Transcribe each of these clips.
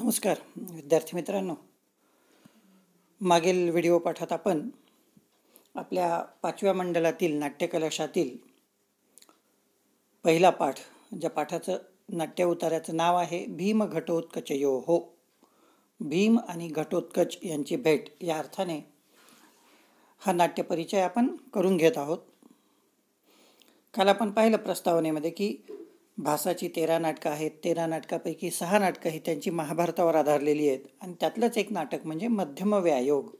नमस्कार विद्यार्थी मित्रांनो मागील व्हिडिओ पाठात आपण आपल्या पाचव्या मंडळातील नाट्यकलशातील पहिला पाठ ज्या पाठाचं नाट्य उतार्याचं नाव आहे भीम घटोत्कच यो हो भीम आणि घटोत्कच यांची भेट या अर्थाने हा नाट्य परिचय आपण करून घेत आहोत काल आपण पाहिलं प्रस्तावनेमध्ये की भासाची तेरा नाटकं आहेत तेरा नाटकापैकी सहा नाटकं ही त्यांची महाभारतावर आधारलेली आहेत आणि त्यातलंच एक नाटक म्हणजे मध्यम व्यायोग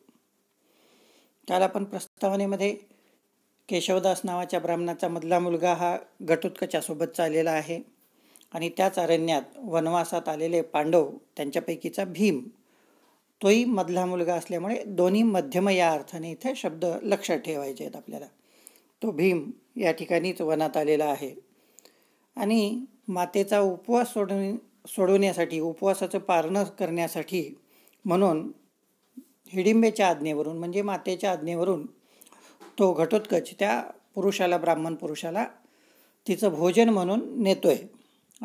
त्याला आपण प्रस्तावनेमध्ये केशवदास नावाच्या ब्राह्मणाचा मधला मुलगा हा घटोत्कचासोबत चाललेला आहे आणि त्याच अरण्यात वनवासात आलेले पांडव त्यांच्यापैकीचा भीम तोही मधला मुलगा असल्यामुळे दोन्ही मध्यम या अर्थाने इथे शब्द लक्षात ठेवायचे आहेत आपल्याला तो भीम या ठिकाणीच वनात आलेला आहे आणि मातेचा उपवास सोडव सोडवण्यासाठी उपवासाचं पारणं करण्यासाठी म्हणून हिडिंबेच्या आज्ञेवरून म्हणजे मातेच्या आज्ञेवरून तो घटोत्कच त्या पुरुषाला ब्राह्मण पुरुषाला तिचं भोजन म्हणून नेतो आहे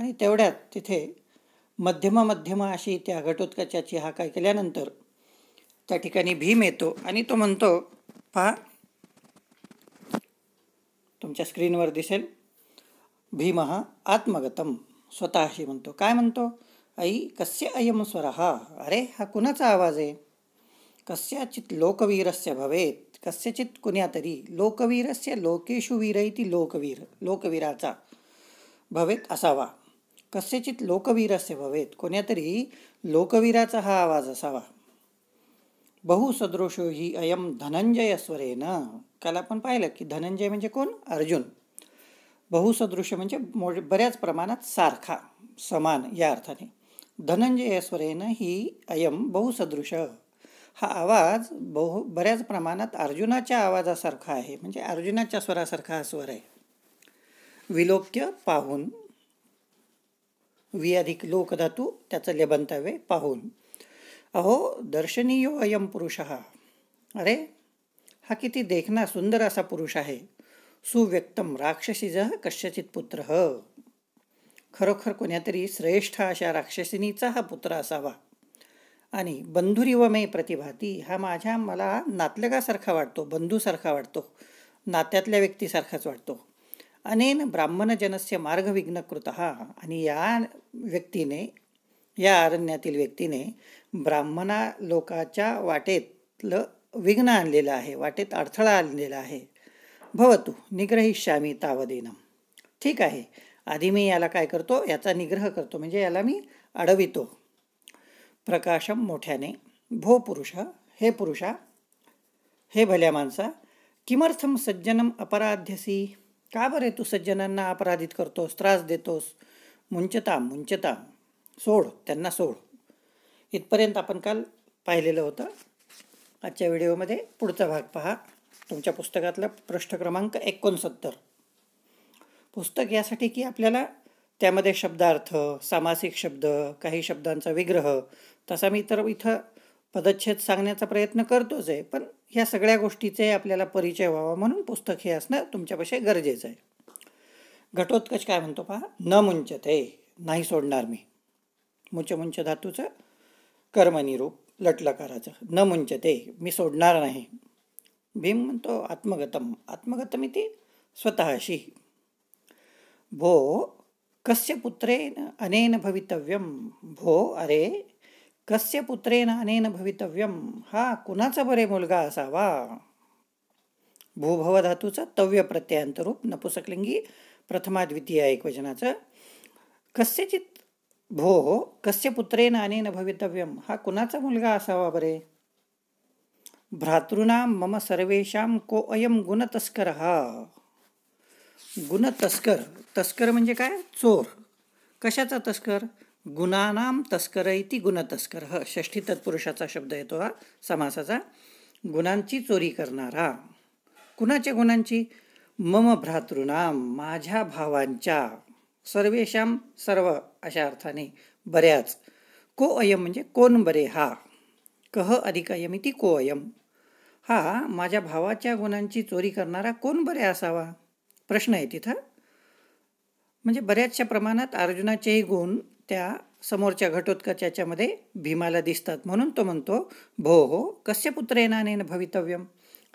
आणि तेवढ्यात तिथे मध्यम मध्यम अशी त्या घटोत्कचाची हा काय केल्यानंतर त्या ठिकाणी भीम येतो आणि तो म्हणतो पहा तुमच्या स्क्रीनवर दिसेल भीम आत्मगतम स्वतःशी म्हणतो काय म्हणतो आई कस्य अयम स्वर अरे हा कुणाचा आवाज आहे कस्याचित लोकवीरस्य भवेत कस्यचित कुण्यातरी लोकवीरस्य लोकेशु वीर इति लोकवीर लोकवीराचा भवेत असावा कस्यचित लोकवीरस्य भवेत कोण्यातरी लोकवीराचा हा आवाज असावा बहुसदृशो ही अयम धनंजय स्वरेन काल आपण पाहिलं की धनंजय म्हणजे कोण अर्जुन बहुसदृश म्हणजे मो बऱ्याच प्रमाणात सारखा समान या अर्थाने धनंजय स्वरेन ही अयम बहुसदृश हा आवाज बहु बऱ्याच प्रमाणात अर्जुनाच्या आवाजासारखा आहे म्हणजे अर्जुनाच्या स्वरासारखा हा स्वर आहे विलोक्य पाहून वि अधिक लोकधातू त्याचं लेबंतावे पाहून अहो दर्शनीयो अयम पुरुष हा अरे हा किती देखना सुंदर असा पुरुष आहे सुव्यक्तम राक्षसीज कश्यचित पुत्र खरोखर कोण्यातरी श्रेष्ठ अशा राक्षसिनीचा हा पुत्र असावा आणि व मे प्रतिभाती हा माझ्या मला नातलगासारखा वाटतो बंधूसारखा वाटतो नात्यातल्या व्यक्तीसारखाच वाटतो अनेन ब्राह्मणजनस्य कृतः आणि या व्यक्तीने या आरण्यातील व्यक्तीने ब्राह्मणा लोकाच्या वाटेतलं विघ्न आणलेलं आहे वाटेत अडथळा आणलेला आहे भवतु निग्रहिष्यामी तावदेनम ठीक आहे आधी मी याला काय करतो याचा निग्रह करतो म्हणजे याला मी अडवितो प्रकाशम मोठ्याने भो पुरुष हे पुरुषा हे भल्या माणसा किमर्थम सज्जनम अपराध्यसी का बरे तू सज्जनांना अपराधित करतोस त्रास देतोस मुंचता मुंचता सोड त्यांना सोड इथपर्यंत आपण काल पाहिलेलं होतं आजच्या व्हिडिओमध्ये पुढचा भाग पहा तुमच्या पुस्तकातला पृष्ठ क्रमांक एकोणसत्तर पुस्तक यासाठी की आपल्याला त्यामध्ये शब्दार्थ सामासिक शब्द काही शब्दांचा विग्रह तसा मी तर इथं पदच्छेद सांगण्याचा प्रयत्न करतोच आहे पण ह्या सगळ्या गोष्टीचे आपल्याला परिचय व्हावा म्हणून पुस्तक हे असणं तुमच्यापाशी गरजेचं आहे घटोत्कच काय म्हणतो पहा न मुंचत हे नाही सोडणार मी मुंच मुंच धातूचं कर्मनिरूप लटलकाराचं न मुंचते मी सोडणार नाही भीम म्हणतो आत्मगतम आत्मगतम इथे स्वतःशी भो कस्य पुत्रेन अनेन भवितव्यम भो अरे कस्य पुत्रेन अनेन भवितव्यम हा कुणाचा बरे मुलगा असावा भूभव तव्य प्रत्ययांतरूप नपुसकलिंगी प्रथमा द्वितीय एकवचनाचं कस्यचित भो कस्य पुत्रेन अनेन भवितव्यम हा कुणाचा मुलगा असावा बरे भ्रातृणाम मम सर्वेषां को अयम गुणतस्कर हा गुणतस्कर तस्कर म्हणजे काय चोर कशाचा तस्कर गुणानाम तस्कर इति गुणतस्कर ह षष्ठी तत्पुरुषाचा शब्द येतो हा समासाचा गुणांची चोरी करणारा कुणाच्या गुणांची मम भ्रातृणाम माझ्या भावांच्या सर्वेशाम सर्व अशा अर्थाने बऱ्याच को अयम म्हणजे कोण बरे हा कह को कोयम हा माझ्या भावाच्या गुणांची चोरी करणारा कोण बरे असावा प्रश्न आहे तिथं म्हणजे बऱ्याचशा प्रमाणात अर्जुनाचेही गुण त्या समोरच्या घटोत्कचाच्यामध्ये भीमाला दिसतात म्हणून तो म्हणतो भो हो कस्य पुत्रेनानेन भवितव्यम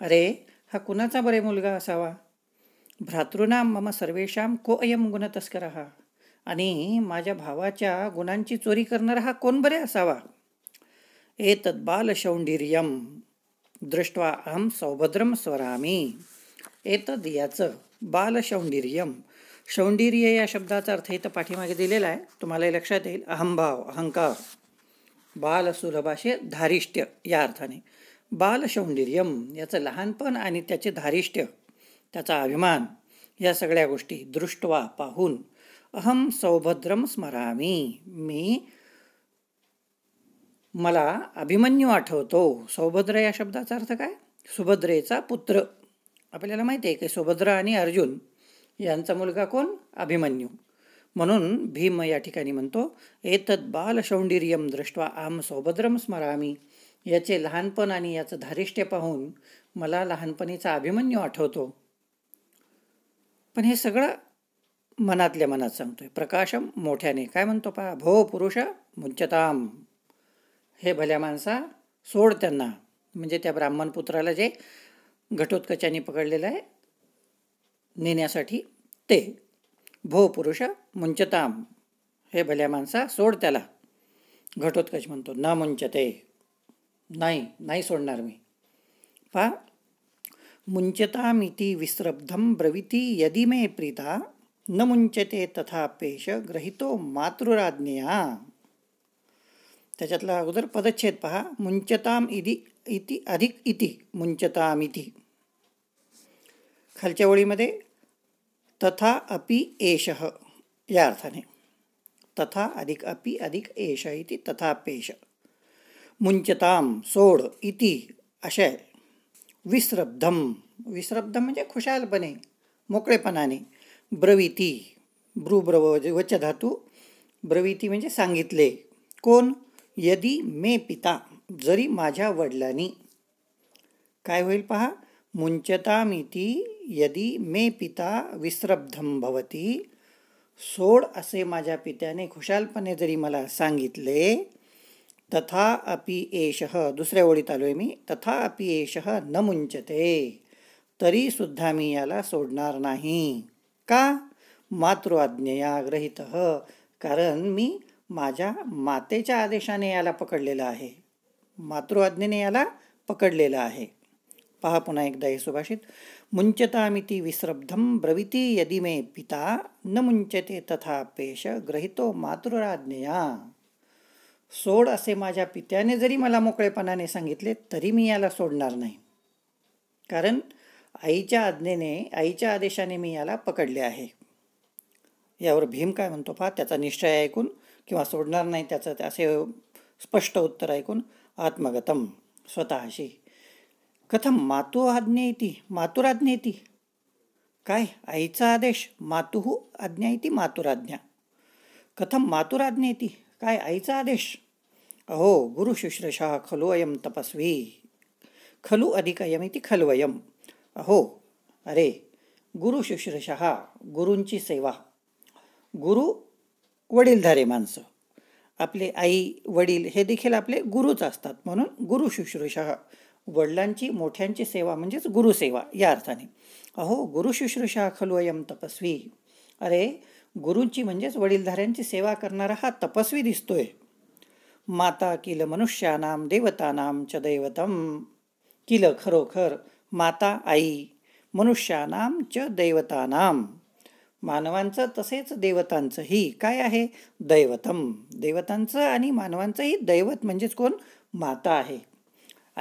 अरे हा कुणाचा बरे मुलगा असावा भ्रातृणा मम सर्वेशाम को अयम गुणतस्कर हा आणि माझ्या भावाच्या गुणांची चोरी करणारा हा कोण बरे असावा एतद्बालशौण्डिर्यं दृष्ट्वा अहं सौभद्रं स्वरामी एतद् याचं बालशौंडिर्यम शौंडिर्य या शब्दाचा अर्थ इथं पाठीमागे दिलेला आहे तुम्हाला लक्षात येईल अहंभाव अहंकार सुलभाशे धारिष्ट्य या अर्थाने बालशौंडिर्यम याचं लहानपण आणि त्याचे धारिष्ट्य त्याचा अभिमान या सगळ्या गोष्टी दृष्ट्वा पाहून अहम सौभद्रम स्मरामी मी मला अभिमन्यू आठवतो सौभद्र या शब्दाचा अर्थ काय सुभद्रेचा पुत्र आपल्याला माहिती आहे की सुभद्र आणि अर्जुन यांचा मुलगा कोण अभिमन्यू म्हणून भीम या ठिकाणी म्हणतो एतद बालशौंडिर्यम दृष्ट्वा आम सौभद्रम स्मरामी याचे लहानपण आणि याचं धारिष्ट्य पाहून मला लहानपणीचा अभिमन्यू आठवतो पण हे सगळं मनातल्या मनात सांगतोय प्रकाशम मोठ्याने काय म्हणतो पहा भो पुरुष मुंचताम हे भल्या माणसा सोड त्यांना म्हणजे त्या ब्राह्मण पुत्राला जे घटोत्कचाने पकडलेलं आहे नेण्यासाठी ते भो पुरुष मुंचताम हे भल्या माणसा सोड त्याला घटोत्कच म्हणतो न मुंचते नाही नाही सोडणार मी पा इति विस्रब्धम ब्रविती यदि मे प्रीता न मुंचते तथा पेश ग्रहितो मातृराज्ञया त्याच्यातला अगोदर पदच्छेद पहा मुंचताम इदि इति अधिक इति मुंचताम इति खालच्या ओळीमध्ये तथा अपि एष या अर्थाने तथा अधिक अपि अधिक एष इति पेश मुंचताम सोड इति अशय विस्रब्धम विस्रब्धम म्हणजे खुशालपणे मोकळेपणाने ब्रविती ब्रुब्रव धातू ब्रविती म्हणजे सांगितले कोण यदी मे पिता जरी माझ्या वडिलांनी काय होईल पहा मुंचतामिती यदि मे पिता विस्रब्धम भवती सोड असे माझ्या पित्याने खुशालपणे जरी मला सांगितले तथा अपि एष दुसऱ्या ओळीत आलो आहे मी तथा अपि एष न मुंचते तरीसुद्धा मी याला सोडणार नाही का मातृआज्ञया ग्रहित कारण मी माझ्या मातेच्या आदेशाने याला पकडलेलं आहे मातृआज्ञेने याला पकडलेलं आहे पहा पुन्हा एकदा हे सुभाषित मिती विस्रब्धम ब्रविती यदि मे पिता न मुंचते तथा पेश ग्रहितो मातृराज्ञया सोड असे माझ्या पित्याने जरी मला मोकळेपणाने सांगितले तरी मी याला सोडणार नाही कारण आईच्या आज्ञेने आईच्या आदेशाने मी याला पकडले आहे यावर भीम काय म्हणतो पहा त्याचा निश्चय ऐकून किंवा सोडणार नाही त्याचं असे स्पष्ट उत्तर ऐकून आत्मगतम स्वतःशी कथम मातू आज्ञेयती मातुराज्ञेयती काय आईचा आदेश मातुः आज्ञायती मातुराज्ञा कथम मातुराज्ञेयती काय आईचा आदेश अहो शुश्रषा खलु अयम तपस्वी खलु खलु खल्वयम अहो अरे गुरुशुश्रूषा गुरूंची सेवा गुरु वडीलधारे माणसं आपले आई वडील हे देखील आपले गुरुच असतात म्हणून गुरु शुश्रूषा वडिलांची मोठ्यांची सेवा म्हणजेच गुरुसेवा या अर्थाने अहो गुरु शुश्रूषा अयम तपस्वी अरे गुरूंची म्हणजेच वडीलधाऱ्यांची सेवा करणारा हा तपस्वी दिसतोय माता किल मनुष्यानाम देवतानाम च दैवतम किल खरोखर माता आई मनुष्यानाम च दैवतानाम मानवांचं तसेच देवतांचंही काय आहे दैवतम देवतांचं आणि मानवांचंही दैवत म्हणजेच कोण माता आहे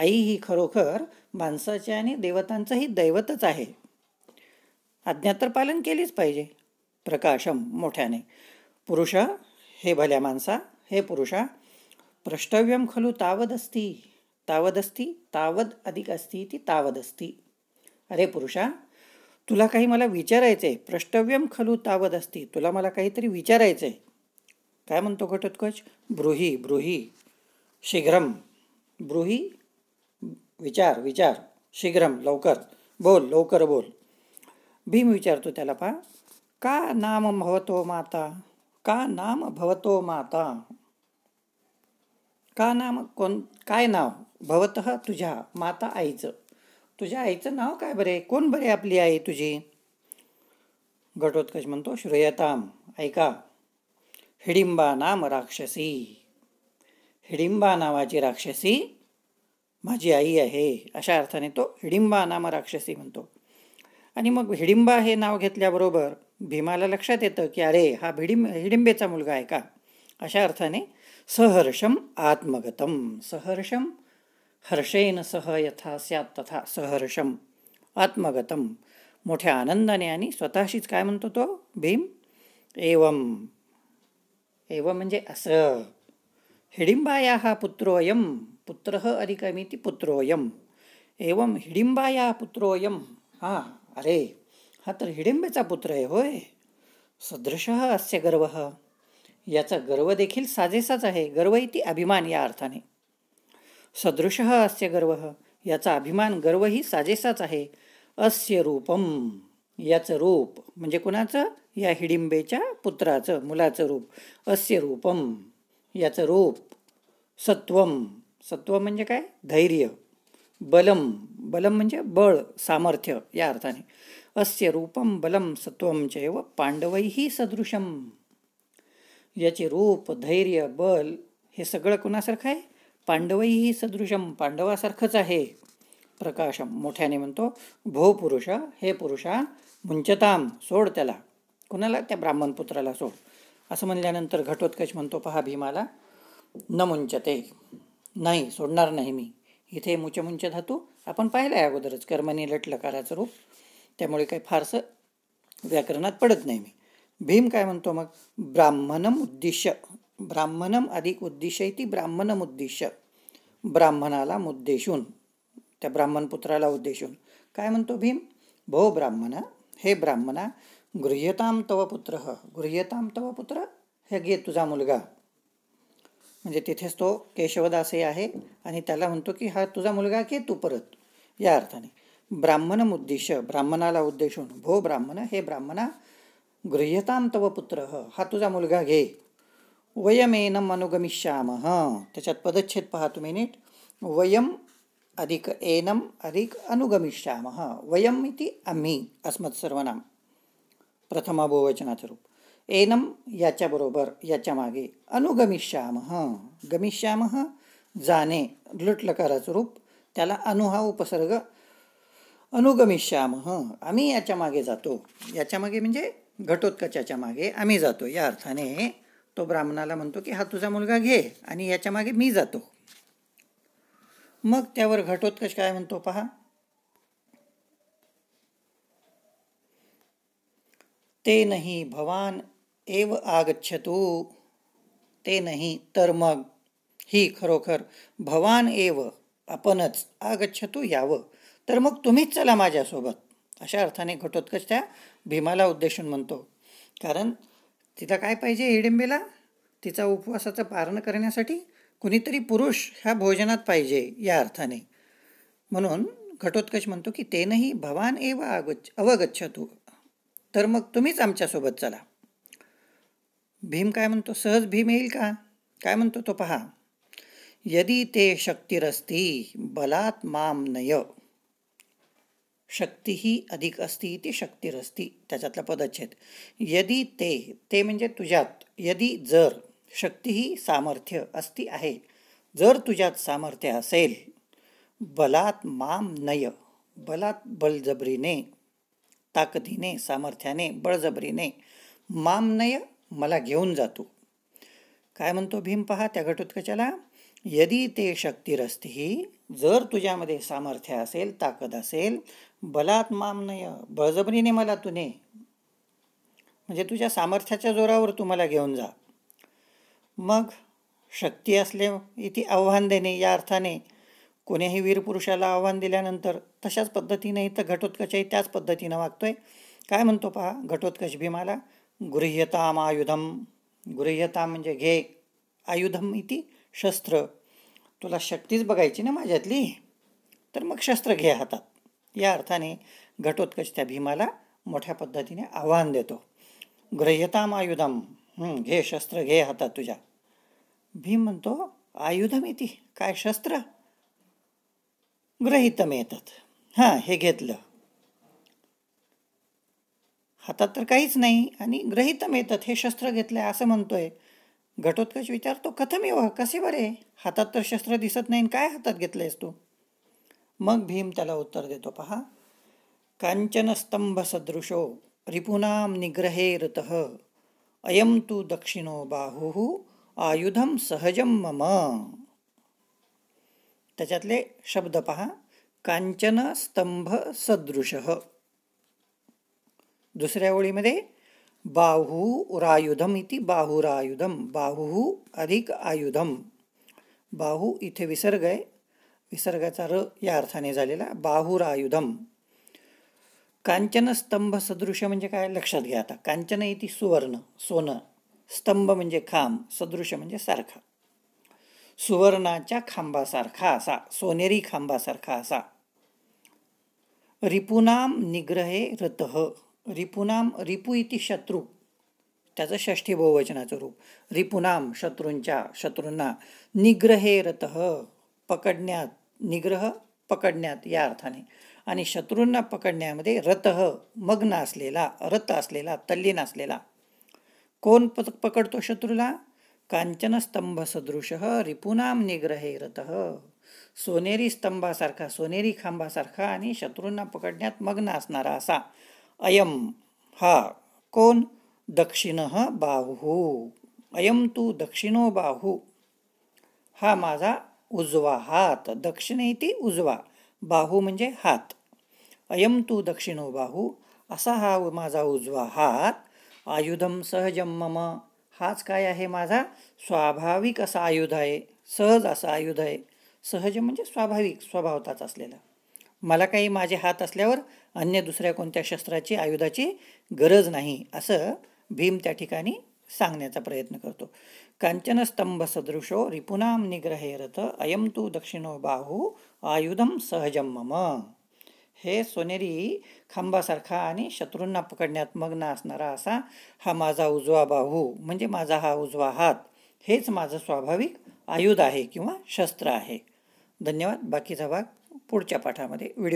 आई ही खरोखर माणसाचे आणि देवतांचंही दैवतच आहे आज्ञा तर पालन केलीच पाहिजे प्रकाशम मोठ्याने पुरुष हे भल्या माणसा हे पुरुषा प्रष्टव्यम खलू तावदस्ति असती तावद अधिक असती ती असती अरे पुरुषा तुला काही मला विचारायचं आहे प्रष्टव्यम खलू तावद असती तुला मला काहीतरी विचारायचं आहे काय म्हणतो घटोत्कच ब्रूही ब्रूही शीघ्रम ब्रूही विचार विचार शीघ्रम लवकर बोल लवकर बोल भीम विचारतो त्याला पा का नाम भवतो माता का नाम भवतो माता का नाम कोण काय नाव भवत तुझ्या माता आईचं तुझ्या आईचं नाव काय बरे कोण बरे आपली आई तुझी घटोत्कच म्हणतो श्रेयताम ऐका हिडिंबा नाम राक्षसी हिडिंबा नावाची राक्षसी माझी आई आहे अशा अर्थाने तो हिडिंबा नाम राक्षसी म्हणतो आणि मग हिडिंबा हे नाव घेतल्याबरोबर भीमाला लक्षात येतं की अरे हा भिडिंब हिडिंबेचा मुलगा आहे का अशा अर्थाने सहर्षम आत्मगतम सहर्षम हर्षेन सह यथा स्यात तथा सहर्षम आत्मगतम मोठ्या आनंदाने आणि स्वतःशीच काय म्हणतो तो भीम एवम एव म्हणजे असं हिडिंबाया हा पुत्रोयम पुत्र अधिकमिती पुत्रोयम एवम हिडिंबाया पुत्रोयम हा अरे हा तर हिडिंबेचा पुत्र आहे होय सदृश अस्य गर्व याचा गर्व देखील साजेसाच आहे गर्व इति अभिमान या अर्थाने सदृश अस्य गर्व याचा अभिमान गर्वही साजेसाच आहे अस्य रूपम याचं रूप म्हणजे कुणाचं या हिडिंबेच्या पुत्राचं मुलाचं रूप अस्य रूपम याचं रूप सत्वम सत्व म्हणजे काय धैर्य बलम बलम म्हणजे बळ सामर्थ्य या अर्थाने अस्य रूपम बलम सत्वम चैव पांडवैही सदृशम याचे रूप धैर्य बल हे सगळं कोणासारखं आहे पांडवही सदृशम पांडवासारखंच आहे प्रकाशम मोठ्याने म्हणतो भो पुरुष हे पुरुषा मुंचताम सोड त्याला कुणाला त्या ब्राह्मण पुत्राला सोड असं म्हणल्यानंतर घटोत्कच म्हणतो पहा भीमाला न मुंचते नाही सोडणार नाही मी इथे मुचमुंच धातू आपण पाहिलं आहे अगोदरच कर्मणी लटलकाराचं रूप त्यामुळे काही फारसं व्याकरणात पडत नाही मी भीम काय म्हणतो मग ब्राह्मणम उद्दिश्य ब्राह्मणम अधिक आहे ती ब्राह्मणम ब्राह्मणाला मुद्देशून त्या ब्राह्मण पुत्राला उद्देशून काय म्हणतो भीम भो ब्राह्मण हे ब्राह्मणा गृह्यताम तव पुत्र गृह्यताम तव पुत्र हे घे तुझा मुलगा म्हणजे तिथेच तो केशवदास आहे आणि त्याला म्हणतो की हा तुझा मुलगा घे तू परत या अर्थाने ब्राह्मण उद्देश ब्राह्मणाला उद्देशून भो ब्राह्मण हे ब्राह्मणा गृह्यताम तव पुत्र हा तुझा मुलगा घे वयमेनम अनुगमिष्यामः त्याच्यात पदच्छेद पहा तुम्ही नीट वयम अधिक एनम अधिक अनुगमिष्यामः वयम इति आम्ही अस्मत सर्वनाम प्रथमा बहुवचनाचं रूप एनम याच्याबरोबर याच्या मागे अनुगमिष्यामः गमिष्यामः जाणे लुटलकाराचं रूप त्याला अनु हा उपसर्ग अनुगमिष्यामः आम्ही याच्या मागे जातो याच्यामागे म्हणजे घटोत्कचाच्या मागे आम्ही जातो या अर्थाने तो ब्राह्मणाला म्हणतो की हा तुझा मुलगा घे आणि याच्यामागे मी जातो मग त्यावर घटोत्कच काय म्हणतो पहा ते नाही भवान एव आगच्छतो ते नाही तर मग ही खरोखर भवान एव आपणच आगच्छतो यावं तर मग तुम्हीच चला माझ्यासोबत अशा अर्थाने घटोत्कच त्या भीमाला उद्देशून म्हणतो कारण तिथं काय पाहिजे हिडिंबेला तिचा उपवासाचं पारण करण्यासाठी कुणीतरी पुरुष ह्या भोजनात पाहिजे या अर्थाने म्हणून घटोत्कच म्हणतो की तेनही भवान एव आगच अवगच्छ तर मग तुम्हीच आमच्यासोबत चला भीम काय म्हणतो सहज भीम येईल का काय म्हणतो तो पहा यदी ते शक्तिरस्ती बलात् माम नय शक्ती ही अधिक असती ती शक्तिरस्ती त्याच्यातला पदच्छेद यदी ते ते म्हणजे तुझ्यात यदी जर शक्ती ही सामर्थ्य असती आहे जर तुझ्यात सामर्थ्य असेल बलात माम नय बलात बळजबरीने ताकदीने सामर्थ्याने बळजबरीने नय मला घेऊन जातो काय म्हणतो भीम पहा त्या घटोत्कचाला यदी ते शक्तिरस्ती जर तुझ्यामध्ये सामर्थ्य असेल ताकद असेल बलात मामनय बळजबरीने मला तुने म्हणजे तुझ्या सामर्थ्याच्या जोरावर तुम्हाला घेऊन जा मग शक्ती असले इथे आव्हान देणे या अर्थाने वीर वीरपुरुषाला आव्हान दिल्यानंतर तशाच पद्धतीने इथं घटोत्कचही त्याच पद्धतीनं वागतोय काय म्हणतो पहा घटोत्कच भीमाला गृह्यताम आयुधम गृह्यता म्हणजे घे आयुधम इति शस्त्र तुला शक्तीच बघायची ना माझ्यातली तर मग शस्त्र घे हातात या अर्थाने घटोत्कच त्या भीमाला मोठ्या पद्धतीने आव्हान देतो ग्रह्यताम आयुधम घे शस्त्र घे हातात तुझ्या भीम म्हणतो आयुधम येते काय शस्त्र ग्रहितम येतात हां हे घेतलं हातात तर काहीच नाही आणि ग्रहितम येतात हे शस्त्र घेतलं आहे असं म्हणतोय घटोत्कच विचारतो कथमेव कसे बरे हातात तर शस्त्र दिसत नाही काय हातात घेतलेस तू मग भीम त्याला उत्तर देतो पहा सदृशो रिपुनाम निग्रहे ऋतः अयम तू दक्षिणो बाहू आयुधम सहजम मम त्याच्यातले शब्द पहा कांचन स्तंभ सदृश दुसऱ्या ओळीमध्ये बाहुरायुधम इति बाहुरायुधम बाहु अधिक आयुधम बाहू इथे विसर्ग आहे विसर्गाचा र या अर्थाने झालेला बाहुरायुधम कांचन स्तंभ सदृश म्हणजे काय लक्षात घ्या आता कांचन इति सुवर्ण सोनं स्तंभ म्हणजे खांब सदृश म्हणजे सारखा सुवर्णाच्या खांबासारखा असा सोनेरी खांबासारखा असा रिपुनाम निग्रहे रतह रिपुनाम रिपू इति शत्रू त्याचं षष्ठी बहुवचनाचं रूप रिपुनाम शत्रूंच्या शत्रूंना निग्रहे पकडण्यात निग्रह पकडण्यात या अर्थाने आणि शत्रूंना पकडण्यामध्ये रतह मग्न असलेला रत असलेला तल्लीन असलेला कोण प पकडतो शत्रूला सदृश रिपुनाम निग्रहे रतः सोनेरी स्तंभासारखा सोनेरी खांबासारखा आणि शत्रूंना पकडण्यात मग्न असणारा असा अयम हा कोण दक्षिण बाहू अयम तू दक्षिणो बाहू हा माझा उजवा हात दक्षिणे ती उजवा बाहू म्हणजे हात अयम तू दक्षिणो बाहू असा हा माझा उजवा हात आयुधम सहजम मम हाच काय आहे माझा स्वाभाविक असा आयुध आहे सहज असा आयुध आहे सहज म्हणजे स्वाभाविक स्वभावताच असलेला मला काही माझे हात असल्यावर अन्य दुसऱ्या कोणत्या शस्त्राची आयुधाची गरज नाही असं भीम त्या ठिकाणी सांगण्याचा प्रयत्न करतो कांचनस्तंभ सदृशो रिपुनाम निग्रहे रथ अयम तू दक्षिणो बाहू आयुधम सहजम मम हे सोनेरी खांबासारखा आणि शत्रूंना पकडण्यात मग्न असणारा असा हा माझा उजवा बाहू म्हणजे माझा हा उजवा हात हेच माझं स्वाभाविक आयुध आहे किंवा शस्त्र आहे धन्यवाद बाकीचा भाग पुढच्या पाठामध्ये व्हिडिओ